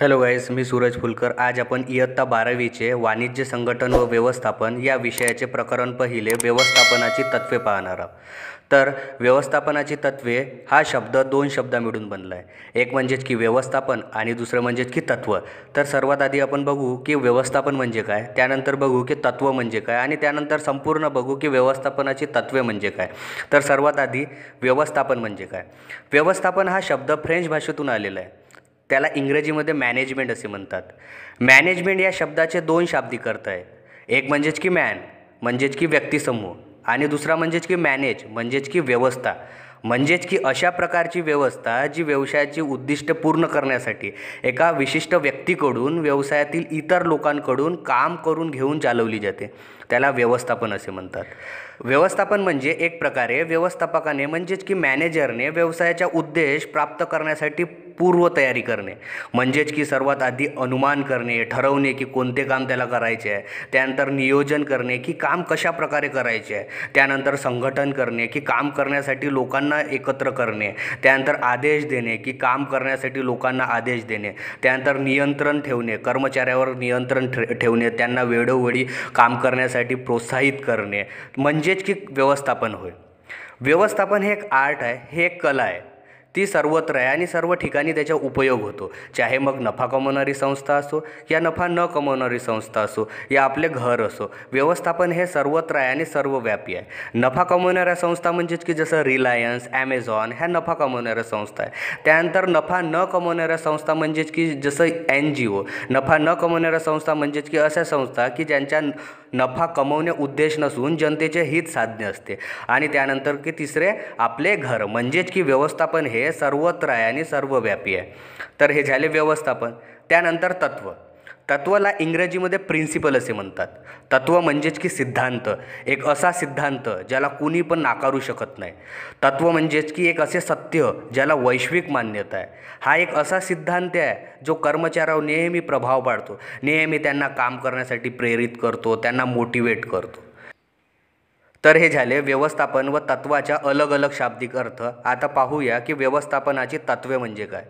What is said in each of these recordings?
hello गाईस मी सूरज फुलकर आज आपण इयत्ता बारावीचे वाणिज्य संघटन व व्यवस्थापन या विषयाचे प्रकरण पहिले व्यवस्थापनाची तत्त्वे पाहणार आहोत तर व्यवस्थापनाची तत्त्वे हा शब्द दोन शब्द मिळून बनला आहे एक म्हणजेच की व्यवस्थापन आणि दुसरं म्हणजेच की तत्त्व तर सर्वात आधी आपण बघू की व्यवस्थापन म्हणजे काय त्यानंतर बघू की तत्त्व म्हणजे काय आणि त्यानंतर संपूर्ण बघू की व्यवस्थापनाची तत्वे म्हणजे काय तर सर्वात आधी व्यवस्थापन म्हणजे काय व्यवस्थापन हा शब्द फ्रेंच भाषेतून आलेला आहे त्याला इंग्रजीमध्ये मॅनेजमेंट असे म्हणतात मॅनेजमेंट या शब्दाचे दोन शाब्दिक करताय एक म्हणजेच की मॅन म्हणजेच की व्यक्तिसमूह आणि दुसरा म्हणजेच की मॅनेज म्हणजेच की व्यवस्था म्हणजेच की अशा प्रकारची व्यवस्था जी व्यवसायाची उद्दिष्ट पूर्ण करण्यासाठी एका विशिष्ट व्यक्तीकडून व्यवसायातील इतर लोकांकडून काम करून घेऊन चालवली जाते त्याला व्यवस्थापन असे म्हणतात व्यवस्थापन म्हणजे एक प्रकारे व्यवस्थापकाने म्हणजेच की मॅनेजरने व्यवसायाचा उद्देश प्राप्त करण्यासाठी पूर्वतयारी करणे म्हणजेच की सर्वात आधी अनुमान करणे ठरवणे की कोणते काम त्याला करायचे आहे त्यानंतर नियोजन करणे की काम कशा प्रकारे करायचे आहे त्यानंतर संघटन करणे की काम करण्यासाठी लोकांना लोकांना एकत्र करणे त्यानंतर आदेश देणे की काम करण्यासाठी लोकांना आदेश देणे त्यानंतर नियंत्रण ठेवणे कर्मचाऱ्यावर नियंत्रण ठेवणे त्यांना वेळोवेळी काम करण्यासाठी प्रोत्साहित करणे म्हणजेच की व्यवस्थापन होय व्यवस्थापन हे एक आर्ट आहे हे एक कला आहे ती सर्वत्र आहे आणि सर्व ठिकाणी त्याचा उपयोग होतो चाहे मग नफा कमवणारी संस्था असो या नफा न कमवणारी संस्था असो या आपले घर असो व्यवस्थापन हे सर्वत्र आहे आणि सर्वव्यापी आहे नफा कमवणाऱ्या संस्था म्हणजेच की जसं रिलायन्स ॲमेझॉन ह्या नफा कमवणाऱ्या संस्था आहे त्यानंतर नफा न कमवणाऱ्या संस्था म्हणजेच की जसं एन जी ओ नफा न कमवणाऱ्या संस्था म्हणजेच की अशा संस्था की ज्यांच्या नफा कमवणे उद्देश नसून जनतेचे हित साधणे असते आणि त्यानंतर की तिसरे आपले घर म्हणजेच की व्यवस्थापन हे सर्वत्र आहे आणि सर्वव्यापी आहे तर हे झाले व्यवस्थापन त्यानंतर तत्व तत्वाला इंग्रजीमध्ये प्रिन्सिपल असे म्हणतात तत्व म्हणजेच की सिद्धांत एक असा सिद्धांत ज्याला कुणी पण नाकारू शकत नाही तत्व म्हणजेच की एक असे सत्य ज्याला वैश्विक मान्यता आहे हा एक असा सिद्धांत आहे जो कर्मचाऱ्यावर नेहमी प्रभाव पाडतो नेहमी त्यांना काम करण्यासाठी प्रेरित करतो त्यांना मोटिवेट करतो तर हे झाले व्यवस्थापन व तत्वाच्या अलग अलग शाब्दिक अर्थ आता पाहूया की व्यवस्थापनाची तत्वे म्हणजे काय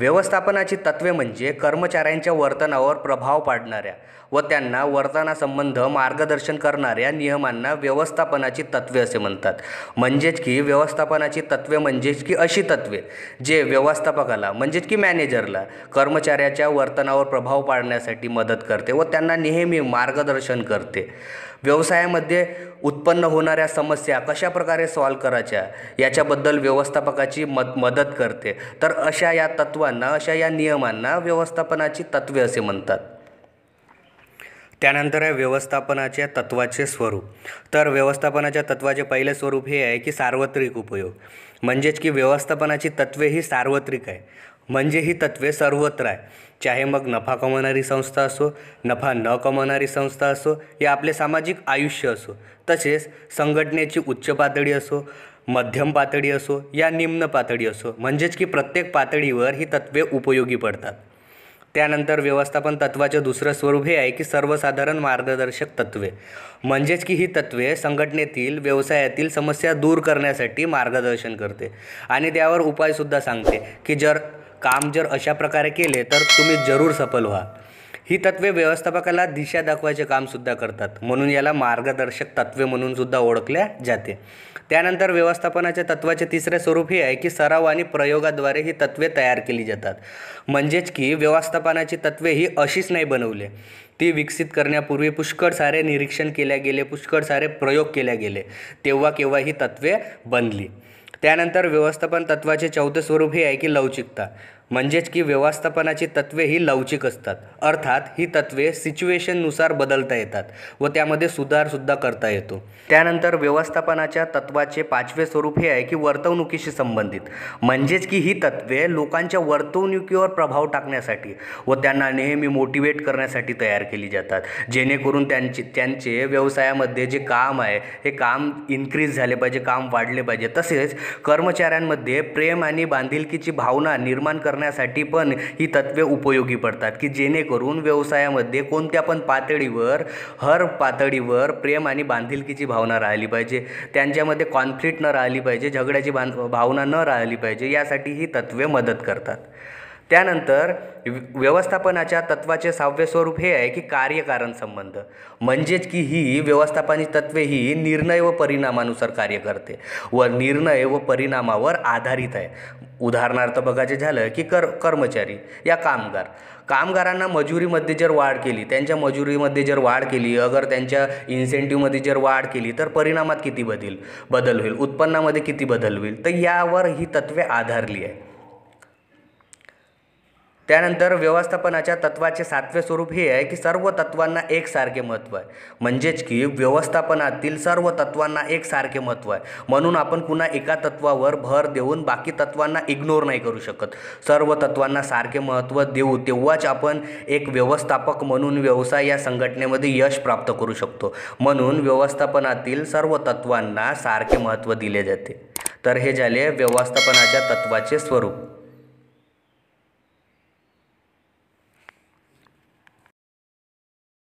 व्यवस्थापनाची तत्त्वे म्हणजे कर्मचाऱ्यांच्या वर्तनावर प्रभाव पाडणाऱ्या व त्यांना वर्तनासंबंध मार्गदर्शन करणाऱ्या नियमांना व्यवस्थापनाची तत्त्वे असे म्हणतात म्हणजेच की व्यवस्थापनाची तत्त्वे म्हणजेच की अशी तत्त्वे जे व्यवस्थापकाला म्हणजेच की मॅनेजरला कर्मचाऱ्याच्या वर्तनावर प्रभाव पाडण्यासाठी मदत करते व त्यांना नेहमी मार्गदर्शन करते व्यवसायामध्ये उत्पन्न होणाऱ्या समस्या कशा प्रकारे सॉल्व करायच्या याच्याबद्दल व्यवस्थापकाची मद मदत करते तर अशा या तत्वांना अशा या नियमांना व्यवस्थापनाची तत्त्वे असे म्हणतात त्यानंतर आहे व्यवस्थापनाच्या तत्वाचे स्वरूप तर व्यवस्थापनाच्या तत्वाचे पहिले स्वरूप हे आहे की सार्वत्रिक उपयोग म्हणजेच की व्यवस्थापनाची तत्त्वे ही सार्वत्रिक आहे म्हणजे ही तत्त्वे सर्वत्र आहे चाहे मग नफा कमावणारी संस्था असो नफा न कमावणारी संस्था असो या आपले सामाजिक आयुष्य असो तसेच संघटनेची उच्च पातळी असो मध्यम पातळी असो या निम्न पातळी असो म्हणजेच की प्रत्येक पातळीवर ही तत्वे उपयोगी पडतात त्यानंतर व्यवस्थापन तत्वाचे दुसरं स्वरूप हे आहे की सर्वसाधारण मार्गदर्शक तत्त्वे म्हणजेच की ही तत्त्वे संघटनेतील व्यवसायातील समस्या दूर करण्यासाठी मार्गदर्शन करते आणि त्यावर उपायसुद्धा सांगते की जर काम जर अशा प्रकारे केले तर तुम्ही जरूर सफल व्हा ही तत्त्वे व्यवस्थापकाला दिशा दाखवायचे कामसुद्धा करतात म्हणून याला मार्गदर्शक तत्वे म्हणून सुद्धा ओळखल्या जाते त्यानंतर व्यवस्थापनाच्या तत्त्वाचे तिसरे स्वरूप हे आहे की सराव आणि प्रयोगाद्वारे ही तत्त्वे तयार केली जातात म्हणजेच की व्यवस्थापनाची तत्त्वे ही अशीच नाही बनवले ती विकसित करण्यापूर्वी पुष्कळ सारे निरीक्षण केल्या गेले पुष्कळ सारे प्रयोग केले गेले तेव्हा केव्हा ही तत्त्वे बनली त्यानंतर व्यवस्थापन तत्त्वाचे चौथे स्वरूप हे आहे की लवचिकता म्हणजेच की व्यवस्थापनाची तत्त्वे ही लवचिक असतात अर्थात ही तत्त्वे सिच्युएशननुसार बदलता येतात व त्यामध्ये सुधारसुद्धा करता येतो त्यानंतर व्यवस्थापनाच्या तत्त्वाचे पाचवे स्वरूप हे आहे की वर्तवणुकीशी संबंधित म्हणजेच की ही तत्त्वे लोकांच्या वर्तवणुकीवर प्रभाव टाकण्यासाठी व त्यांना नेहमी मोटिवेट करण्यासाठी तयार केली जातात जेणेकरून त्यांचे त्यांचे व्यवसायामध्ये जे काम आहे हे काम इन्क्रीज झाले पाहिजे काम वाढले पाहिजे तसेच कर्मचाऱ्यांमध्ये प्रेम आणि बांधिलकीची भावना निर्माण करणं करण्यासाठी पण ही तत्वे उपयोगी पडतात की जेणेकरून व्यवसायामध्ये कोणत्या पण पातळीवर हर पातळीवर प्रेम आणि बांधिलकीची भावना राहिली पाहिजे त्यांच्यामध्ये कॉन्फ्लिक्ट न राहिली पाहिजे झगड्याची भावना न राहिली पाहिजे यासाठी ही तत्वे मदत करतात त्यानंतर व्यवस्थापनाच्या तत्वाचे सहावे स्वरूप हे आहे की कार्यकारण संबंध म्हणजेच की ही व्यवस्थापनी तत्त्वे ही निर्णय व परिणामानुसार कार्य करते व निर्णय व परिणामावर आधारित आहे उदाहरणार्थ बघायचे झालं की कर कर्मचारी या कामगार कामगारांना मजुरीमध्ये जर वाढ केली त्यांच्या मजुरीमध्ये जर वाढ केली अगर त्यांच्या इन्सेंटिव्हमध्ये जर वाढ केली तर परिणामात किती बदल बदल होईल उत्पन्नामध्ये किती बदल होईल तर यावर ही तत्त्वे आधारली आहे त्यानंतर व्यवस्थापनाच्या तत्वाचे सातवे स्वरूप हे आहे की सर्व तत्वांना एकसारखे महत्त्व आहे म्हणजेच की व्यवस्थापनातील सर्व तत्वांना एकसारखे महत्त्व आहे म्हणून आपण पुन्हा एका तत्त्वावर भर देऊन बाकी तत्वांना इग्नोर नाही करू शकत सर्व तत्वांना सारखे महत्त्व देऊ तेव्हाच आपण एक व्यवस्थापक म्हणून व्यवसाय या संघटनेमध्ये यश प्राप्त करू शकतो म्हणून व्यवस्थापनातील सर्व तत्वांना सारखे महत्त्व दिले जाते तर हे झाले व्यवस्थापनाच्या तत्त्वाचे स्वरूप